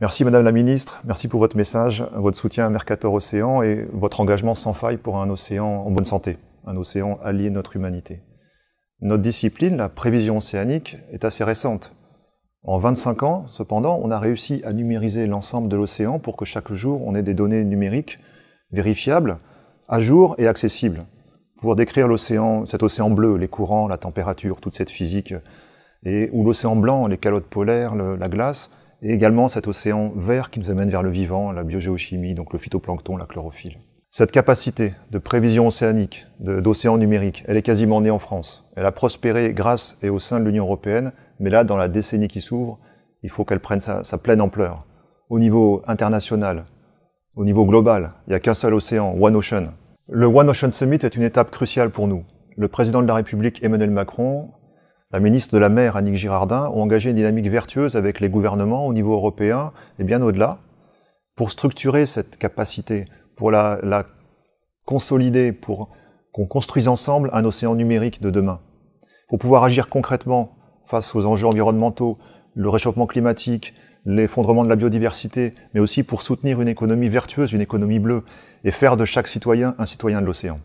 Merci Madame la Ministre, merci pour votre message, votre soutien à Mercator Océan et votre engagement sans faille pour un océan en bonne santé, un océan allié notre humanité. Notre discipline, la prévision océanique, est assez récente. En 25 ans, cependant, on a réussi à numériser l'ensemble de l'océan pour que chaque jour on ait des données numériques vérifiables, à jour et accessibles, pour décrire cet océan bleu, les courants, la température, toute cette physique, et ou l'océan blanc, les calottes polaires, la glace, et également cet océan vert qui nous amène vers le vivant, la biogéochimie, donc le phytoplancton, la chlorophylle. Cette capacité de prévision océanique, d'océan numérique, elle est quasiment née en France. Elle a prospéré grâce et au sein de l'Union européenne, mais là, dans la décennie qui s'ouvre, il faut qu'elle prenne sa, sa pleine ampleur. Au niveau international, au niveau global, il n'y a qu'un seul océan, One Ocean. Le One Ocean Summit est une étape cruciale pour nous. Le président de la République Emmanuel Macron la ministre de la Mer, Annick Girardin, ont engagé une dynamique vertueuse avec les gouvernements au niveau européen et bien au-delà pour structurer cette capacité, pour la, la consolider, pour qu'on construise ensemble un océan numérique de demain. Pour pouvoir agir concrètement face aux enjeux environnementaux, le réchauffement climatique, l'effondrement de la biodiversité, mais aussi pour soutenir une économie vertueuse, une économie bleue, et faire de chaque citoyen un citoyen de l'océan.